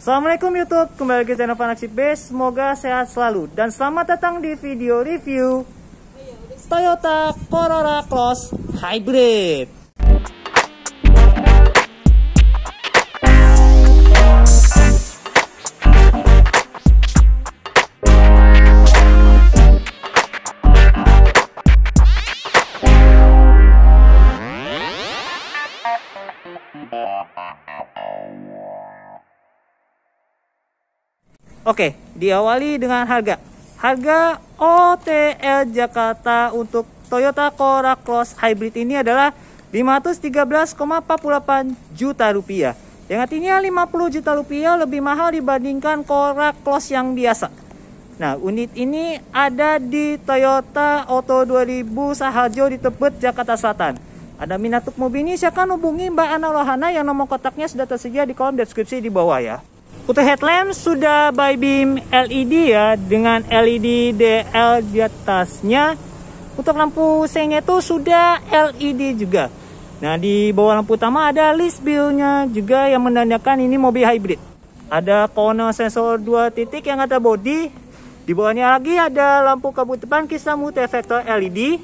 Assalamualaikum YouTube, kembali ke channel Fanaxi Base. Semoga sehat selalu dan selamat datang di video review Toyota Corolla Cross Hybrid. Oke, diawali dengan harga. Harga OTL Jakarta untuk Toyota Corolla Cross Hybrid ini adalah 513,48 juta rupiah. Yang artinya 50 juta rupiah lebih mahal dibandingkan Corolla Cross yang biasa. Nah, unit ini ada di Toyota Auto 2000 Sahajo di Tebet, Jakarta Selatan. Ada minat untuk mobil ini, Saya akan hubungi Mbak Ana Lohana yang nomor kotaknya sudah tersedia di kolom deskripsi di bawah ya. Untuk headlamp sudah by beam LED ya dengan LED DL di atasnya. Untuk lampu sengnya itu sudah LED juga. Nah di bawah lampu utama ada list billnya juga yang menandakan ini mobil hybrid. Ada pono sensor dua titik yang ada body. Di bawahnya lagi ada lampu kabut depan kisah multifaktor LED.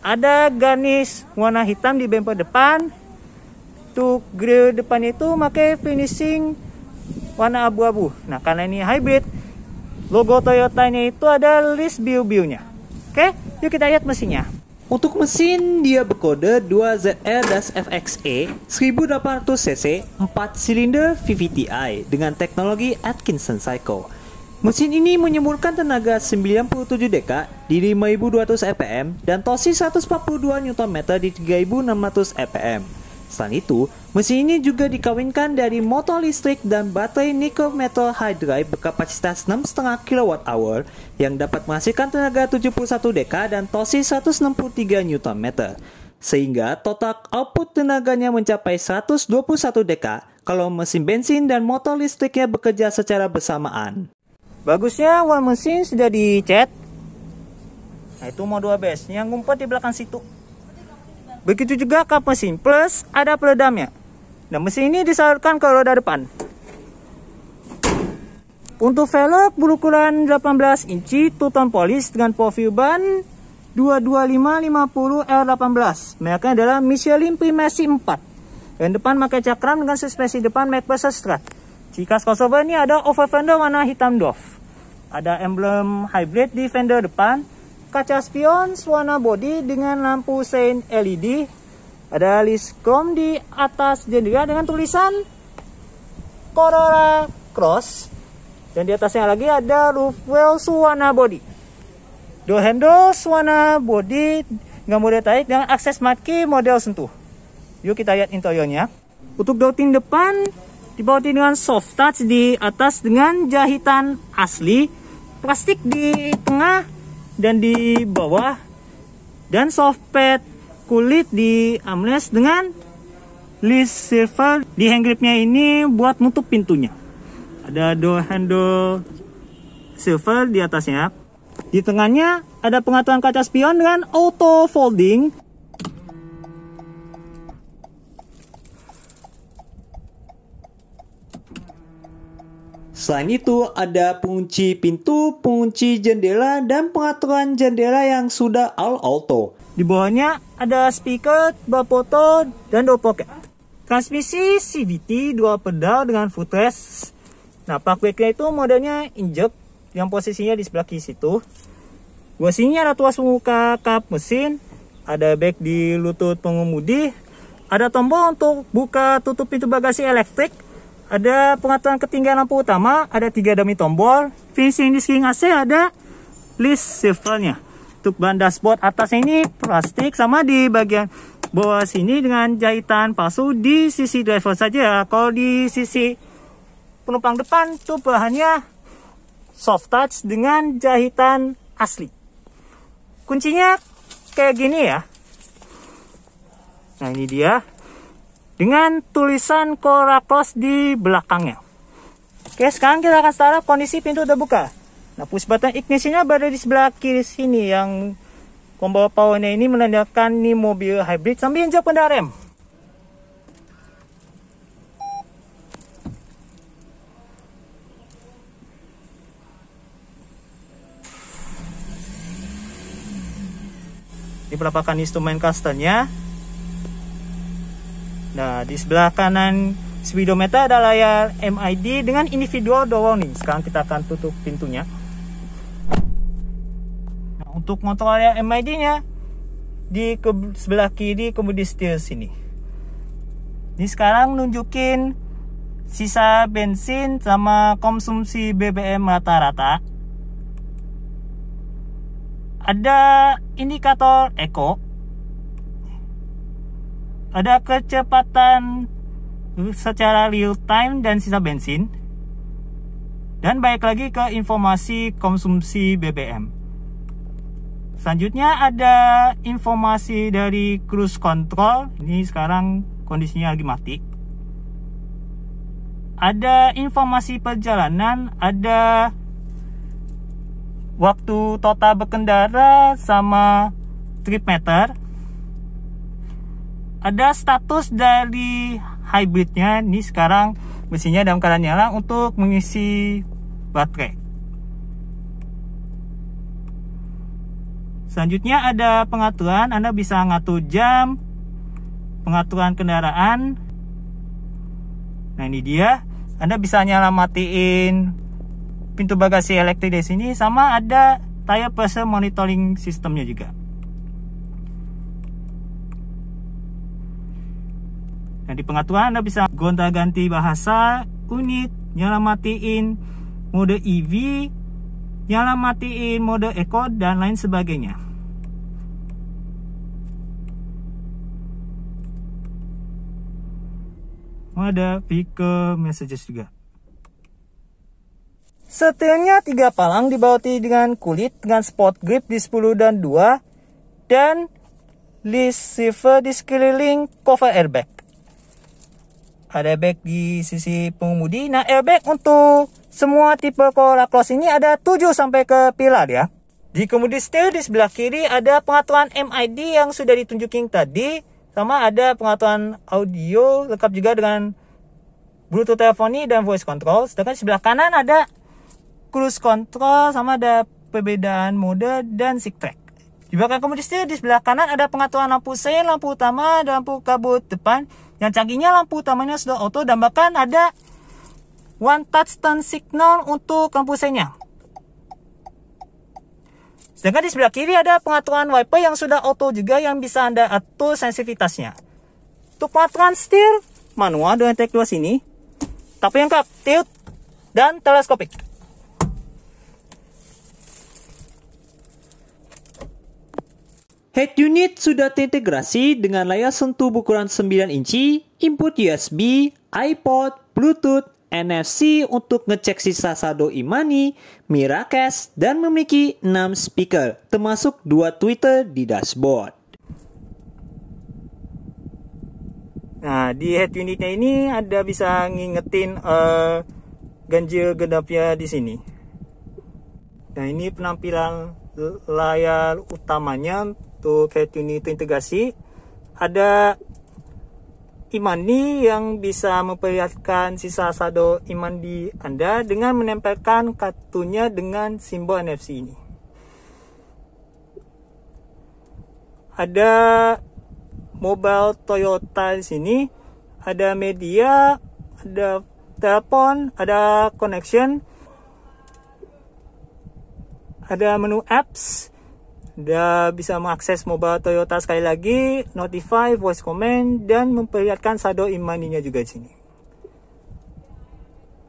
Ada garnish warna hitam di bumper depan. Untuk grill depan itu pakai finishing warna abu-abu. Nah, karena ini hybrid, logo Toyota-nya itu ada list biu-biunya. Oke, yuk kita lihat mesinnya. Untuk mesin, dia berkode 2ZR-FXE 1800cc 4 silinder VVTi dengan teknologi Atkinson Cycle. Mesin ini menyemburkan tenaga 97 dk di 5200 EPM dan torsi 142 Nm di 3600 EPM. Selain itu, mesin ini juga dikawinkan dari motor listrik dan baterai nickel metal hydride berkapasitas 6,5 kWh yang dapat menghasilkan tenaga 71 dk dan torsi 163 Nm. Sehingga total output tenaganya mencapai 121 dk kalau mesin bensin dan motor listriknya bekerja secara bersamaan. Bagusnya war mesin sudah dicet. Nah itu modul base yang ngumpet di belakang situ. Begitu juga kap mesin plus ada peledamnya. Nah, mesin ini disalurkan ke roda depan. Untuk velg berukuran 18 inci, tuton polis dengan profil ban 22550 R18. Mereknya adalah Michelin Primacy 4. Yang depan pakai cakram dengan suspensi depan MacPherson Strat. Jika crossover ini ada over fender warna hitam doff. Ada emblem hybrid di fender depan kaca spion Swana body dengan lampu sein LED. Ada liskrom di atas jendela dengan tulisan Corolla Cross. Dan di atasnya lagi ada roof well Swana body. Door handle Swana body nggak mudah tarik dengan akses matki model sentuh. Yuk kita lihat interiornya. Untuk tin depan dibautin dengan soft touch di atas dengan jahitan asli. Plastik di tengah dan di bawah dan soft pad kulit di amles dengan list silver di hand gripnya ini buat nutup pintunya ada door handle silver di atasnya di tengahnya ada pengaturan kaca spion dengan auto folding Selain itu, ada pengunci pintu, pengunci jendela, dan pengaturan jendela yang sudah all auto. Di bawahnya ada speaker, dua foto, dan dua pocket. Transmisi CVT, dua pedal dengan footrest. Nah, parkway itu modelnya injek, yang posisinya di sebelah kiri situ. Gua sini ada tuas pembuka kap mesin, ada back di lutut pengemudi, ada tombol untuk buka tutup pintu bagasi elektrik, ada pengaturan ketinggian lampu utama, ada tiga dummy tombol, finishing disking AC ada list shifternya. Untuk bahan dashboard atas ini plastik sama di bagian bawah sini dengan jahitan palsu di sisi driver saja. Kalau di sisi penumpang depan tuh bahannya soft touch dengan jahitan asli. Kuncinya kayak gini ya. Nah ini dia dengan tulisan Cora Cross di belakangnya. Oke, sekarang kita akan up. kondisi pintu buka. Nah, push button ignisinya berada di sebelah kiri sini yang pembawa powernya ini menandakan ini mobil hybrid sambil injak pedal rem. Diperlapakan instrumen customnya Nah, di sebelah kanan speedometer ada layar MID dengan individual door warning. Sekarang kita akan tutup pintunya. Nah, untuk motor layar MID-nya di ke sebelah kiri kemudian setir sini. Ini sekarang nunjukin sisa bensin sama konsumsi BBM rata-rata. Ada indikator eco ada kecepatan eh, secara real time dan sisa bensin. Dan baik lagi ke informasi konsumsi BBM. Selanjutnya ada informasi dari cruise control. Ini sekarang kondisinya lagi mati. Ada informasi perjalanan, ada waktu total berkendara sama trip meter ada status dari hybridnya ini sekarang mesinnya dalam keadaan nyala untuk mengisi baterai selanjutnya ada pengaturan Anda bisa ngatur jam pengaturan kendaraan nah ini dia Anda bisa nyala matiin pintu bagasi elektrik di sini sama ada tire pressure monitoring sistemnya juga Nah di pengaturan Anda bisa gonta-ganti bahasa, unit, nyala matiin mode EV, nyala matiin mode eco dan lain sebagainya. Ada vehicle messages juga. Setirnya tiga palang dibauti dengan kulit dengan spot grip di 10 dan 2 dan receiver di sekeliling cover airbag ada back di sisi pengemudi. Nah, airbag untuk semua tipe Corolla Cross ini ada 7 sampai ke pilar ya. Di kemudi setir di sebelah kiri ada pengaturan MID yang sudah ditunjukin tadi. Sama ada pengaturan audio lengkap juga dengan Bluetooth teleponi dan voice control. Sedangkan di sebelah kanan ada cruise control sama ada perbedaan mode dan six track. Di belakang kemudi steel di sebelah kanan ada pengaturan lampu sein, lampu utama, dan lampu kabut depan. Yang canggihnya lampu utamanya sudah auto dan bahkan ada one touch turn signal untuk lampu senya. Sedangkan di sebelah kiri ada pengaturan wiper yang sudah auto juga yang bisa Anda atur sensitivitasnya. Untuk pengaturan setir, manual dengan teknologi sini. tapi yang lengkap, tilt, dan teleskopik. Head unit sudah terintegrasi dengan layar sentuh ukuran 9 inci, input USB, iPod, Bluetooth, NFC untuk ngecek sisa saldo e-money, Miracast, dan memiliki 6 speaker, termasuk 2 Twitter di dashboard. Nah, di head unitnya ini ada bisa ngingetin uh, ganjil genapnya di sini. Nah, ini penampilan layar utamanya itu kayak ini itu integrasi ada imani yang bisa memperlihatkan sisa saldo Imandi Anda dengan menempelkan kartunya dengan simbol NFC ini. Ada mobile Toyota di sini, ada media, ada telepon, ada connection, ada menu apps, dia bisa mengakses mobile Toyota sekali lagi, notify, voice command, dan memperlihatkan saldo imaninya juga di sini.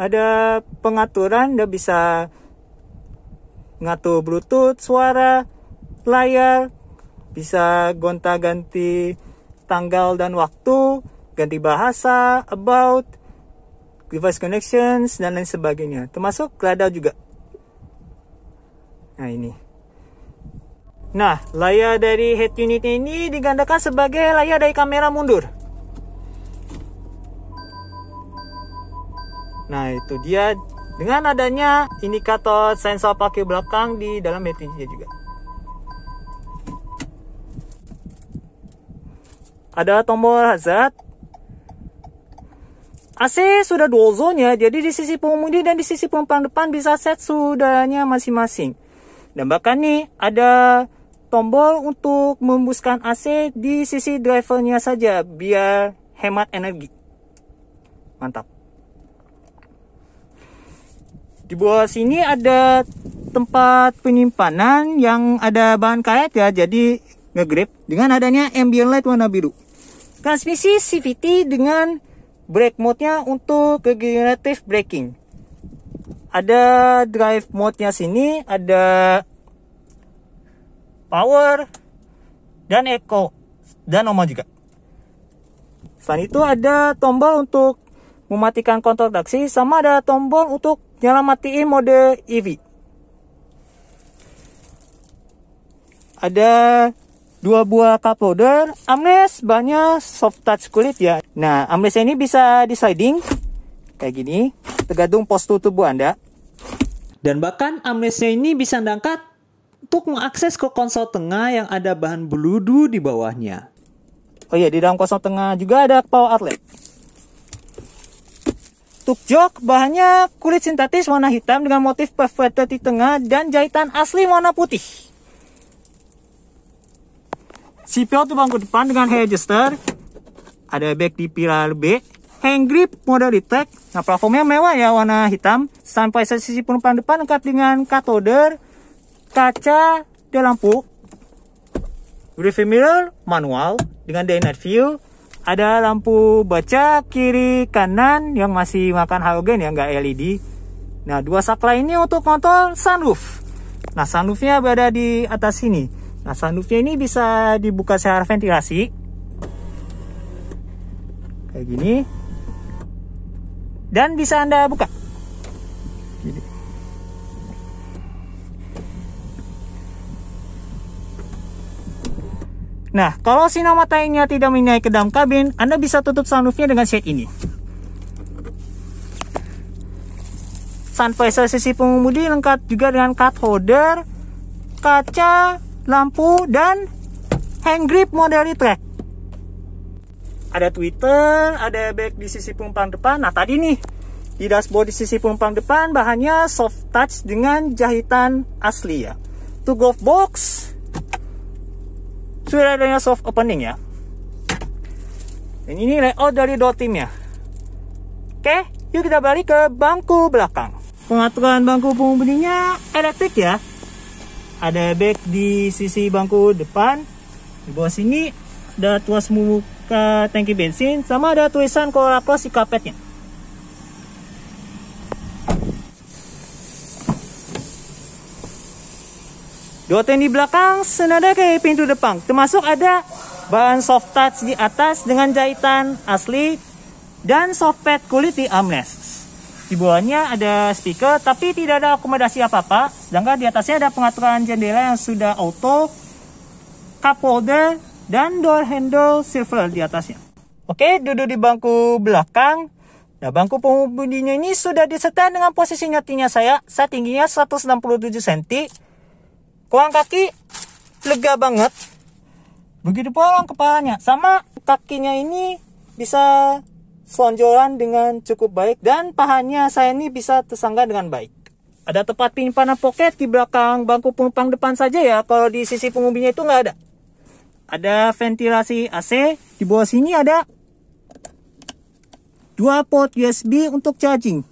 Ada pengaturan, Anda bisa ngatur Bluetooth, suara, layar, bisa gonta-ganti tanggal dan waktu, ganti bahasa, about, device connections, dan lain sebagainya. Termasuk radar juga. Nah ini. Nah, layar dari head unit ini digandakan sebagai layar dari kamera mundur. Nah, itu dia dengan adanya indikator sensor pakai belakang di dalam head unitnya juga. Ada tombol hazard. AC sudah dual zone ya, jadi di sisi pengemudi dan di sisi penumpang depan bisa set sudahnya masing-masing. Dan bahkan nih ada tombol untuk membuskan AC di sisi drivernya saja biar hemat energi. Mantap. Di bawah sini ada tempat penyimpanan yang ada bahan karet ya, jadi ngegrip dengan adanya ambient light warna biru. Transmisi CVT dengan brake mode-nya untuk regenerative braking. Ada drive mode-nya sini, ada Power, dan Eco, dan Noma juga. Selain itu ada tombol untuk mematikan kontrol taksi, sama ada tombol untuk nyala matiin mode EV. Ada dua buah cup holder, Amnes banyak soft touch kulit ya. Nah, amnes ini bisa di sliding kayak gini, tergantung postur tubuh Anda. Dan bahkan amnesnya ini bisa diangkat untuk mengakses ke konsol tengah yang ada bahan beludu di bawahnya. Oh iya, di dalam konsol tengah juga ada power outlet. Untuk jok bahannya kulit sintetis warna hitam dengan motif perfected di tengah dan jahitan asli warna putih. Sipil tuh bangku depan dengan hair adjuster. Ada back di pilar B. Hand grip model detect. Nah platformnya mewah ya warna hitam. Sampai sisi penumpang depan lengkap dengan katoder, kaca dia lampu rearview manual dengan day-night view ada lampu baca kiri kanan yang masih makan halogen ya enggak LED nah dua sak ini untuk kontrol sunroof nah sunroofnya berada di atas sini nah sunroofnya ini bisa dibuka secara ventilasi kayak gini dan bisa anda buka gini. Nah, kalau sinar matanya tidak menyinari ke dalam kabin, Anda bisa tutup sunroofnya dengan shade ini. Sun visor sisi pengemudi lengkap juga dengan cup holder, kaca, lampu, dan hand grip model retract. Ada twitter, ada back di sisi penumpang depan. Nah, tadi nih, di dashboard di sisi penumpang depan bahannya soft touch dengan jahitan asli ya. Two golf box sudah adanya soft opening ya. Dan ini layout dari dua ya Oke, yuk kita balik ke bangku belakang. Pengaturan bangku pengemudinya elektrik ya. Ada back di sisi bangku depan. Di bawah sini ada tuas muka tangki bensin sama ada tulisan Corolla kapetnya. yang di belakang senada kayak pintu depan. Termasuk ada bahan soft touch di atas dengan jahitan asli dan soft pad kulit di armrest. Di bawahnya ada speaker tapi tidak ada akomodasi apa-apa. Sedangkan di atasnya ada pengaturan jendela yang sudah auto, cup holder, dan door handle silver di atasnya. Oke, duduk di bangku belakang. Nah, bangku pengemudinya ini sudah disetel dengan posisi nyatinya saya. Saya tingginya 167 cm Kuang kaki lega banget. Begitu polong kepalanya. Sama kakinya ini bisa selonjolan dengan cukup baik dan pahanya saya ini bisa tersangga dengan baik. Ada tempat penyimpanan pocket di belakang bangku penumpang depan saja ya, kalau di sisi pengemudinya itu nggak ada. Ada ventilasi AC, di bawah sini ada dua port USB untuk charging.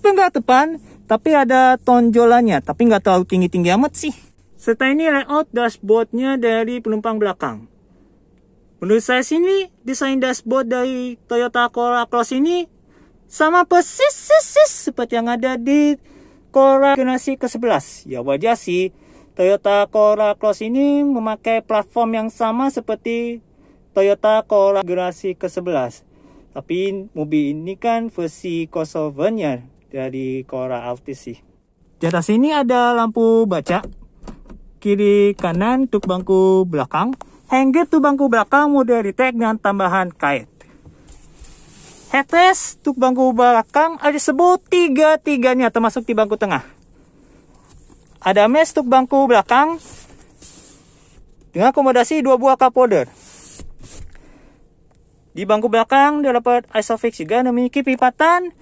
nggak depan, tapi ada tonjolannya, tapi nggak terlalu tinggi-tinggi amat sih. Serta ini layout dashboardnya dari penumpang belakang. Menurut saya sini, desain dashboard dari Toyota Corolla Cross ini sama persis sis, sis, seperti yang ada di Corolla generasi ke-11. Ya wajar sih, Toyota Corolla Cross ini memakai platform yang sama seperti Toyota Corolla generasi ke-11. Tapi mobil ini kan versi crossover-nya dari Cora Altis sih. Di atas sini ada lampu baca. Kiri kanan untuk bangku belakang. Hanger tuh bangku belakang di tag dengan tambahan kait. Headrest untuk bangku belakang ada sebut tiga-tiganya termasuk di bangku tengah. Ada mesh untuk bangku belakang dengan akomodasi dua buah cup holder. Di bangku belakang dapat isofix juga memiliki pipatan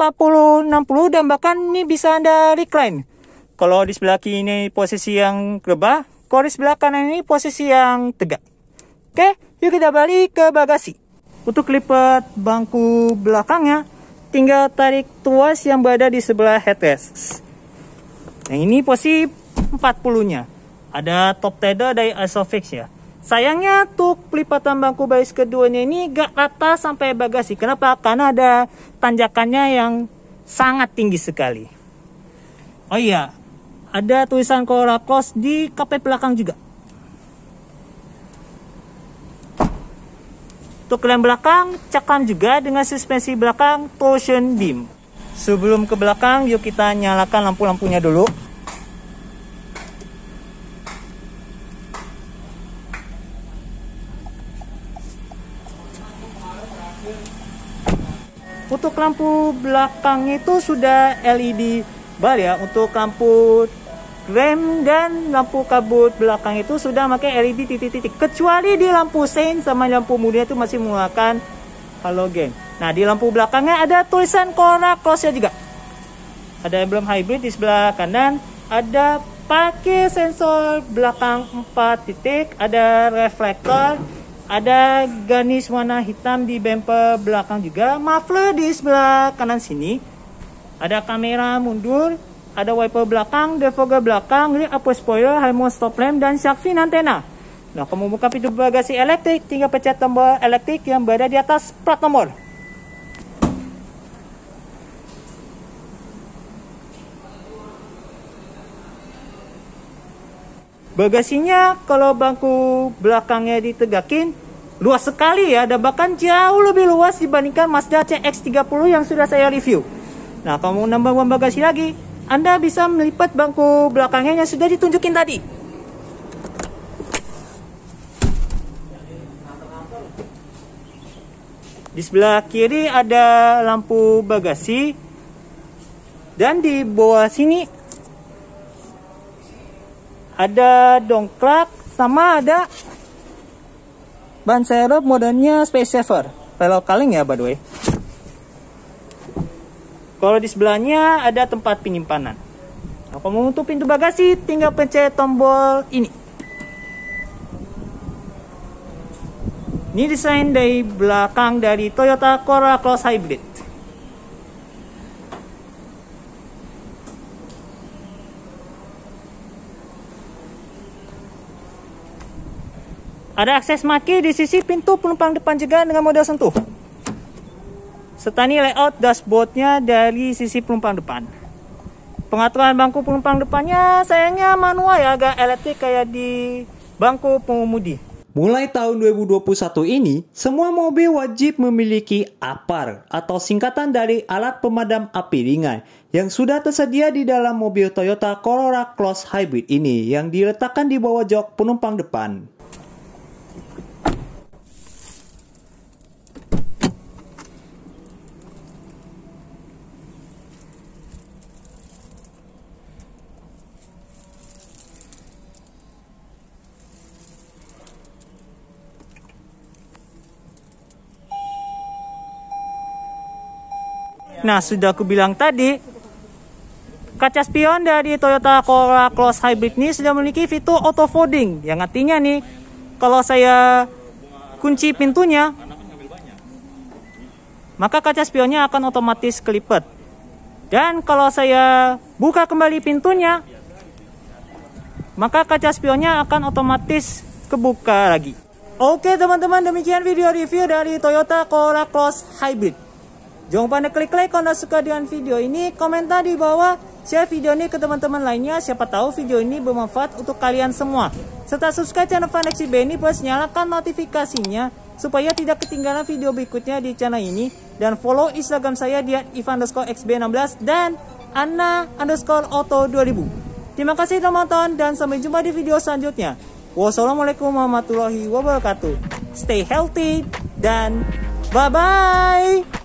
40, 60 dan bahkan ini bisa Anda recline. Kalau di sebelah kiri ini posisi yang rebah, kalau di sebelah kanan ini posisi yang tegak. Oke, yuk kita balik ke bagasi. Untuk lipat bangku belakangnya, tinggal tarik tuas yang berada di sebelah headrest. Yang nah, ini posisi 40-nya. Ada top tether dari Isofix ya. Sayangnya tuk pelipatan bangku baris keduanya ini gak rata sampai bagasi. Kenapa? Karena ada tanjakannya yang sangat tinggi sekali. Oh iya, ada tulisan Corolla Cross di kapet belakang juga. Untuk lem belakang, cekam juga dengan suspensi belakang torsion beam. Sebelum ke belakang, yuk kita nyalakan lampu-lampunya dulu. untuk lampu belakang itu sudah LED bar ya. Untuk lampu rem dan lampu kabut belakang itu sudah pakai LED titik-titik. Kecuali di lampu sein sama lampu mudanya itu masih menggunakan halogen. Nah, di lampu belakangnya ada tulisan Corona cross ya juga. Ada emblem hybrid di sebelah kanan, ada pakai sensor belakang 4 titik, ada reflektor, ada garnish warna hitam di bumper belakang juga. Muffler di sebelah kanan sini. Ada kamera mundur, ada wiper belakang, defogger belakang, rear upper spoiler, helmet stop lamp, dan shark fin antena. Nah, kamu buka pintu bagasi elektrik, tinggal pencet tombol elektrik yang berada di atas plat nomor. Bagasinya kalau bangku belakangnya ditegakin luas sekali ya, dan bahkan jauh lebih luas dibandingkan Mazda CX-30 yang sudah saya review. Nah, kamu mau nambah uang bagasi lagi, Anda bisa melipat bangku belakangnya yang sudah ditunjukin tadi. Di sebelah kiri ada lampu bagasi dan di bawah sini ada dongkrak, sama ada ban serep modelnya space saver velg kaleng ya by the way kalau di sebelahnya ada tempat penyimpanan aku mau untuk pintu bagasi tinggal pencet tombol ini ini desain dari belakang dari Toyota Corolla Cross Hybrid Ada akses maki di sisi pintu penumpang depan juga dengan model sentuh. Setani layout dashboardnya dari sisi penumpang depan. Pengaturan bangku penumpang depannya sayangnya manual ya agak elektrik kayak di bangku pengemudi. Mulai tahun 2021 ini, semua mobil wajib memiliki APAR atau singkatan dari alat pemadam api ringan yang sudah tersedia di dalam mobil Toyota Corolla Cross Hybrid ini yang diletakkan di bawah jok penumpang depan. Nah, sudah aku bilang tadi, kaca spion dari Toyota Corolla Cross Hybrid ini sudah memiliki fitur auto folding. Yang artinya nih, kalau saya kunci pintunya, maka kaca spionnya akan otomatis kelipat. Dan kalau saya buka kembali pintunya, maka kaca spionnya akan otomatis kebuka lagi. Oke teman-teman demikian video review dari Toyota Corolla Cross Hybrid. Jangan pada klik like kalau suka dengan video ini, komentar di bawah, share video ini ke teman-teman lainnya, siapa tahu video ini bermanfaat untuk kalian semua. Serta subscribe channel Fanexi ini plus nyalakan notifikasinya supaya tidak ketinggalan video berikutnya di channel ini. Dan follow Instagram saya di ivan_xb16 dan anna underscore auto 2000. Terima kasih telah menonton dan sampai jumpa di video selanjutnya. Wassalamualaikum warahmatullahi wabarakatuh. Stay healthy dan bye-bye.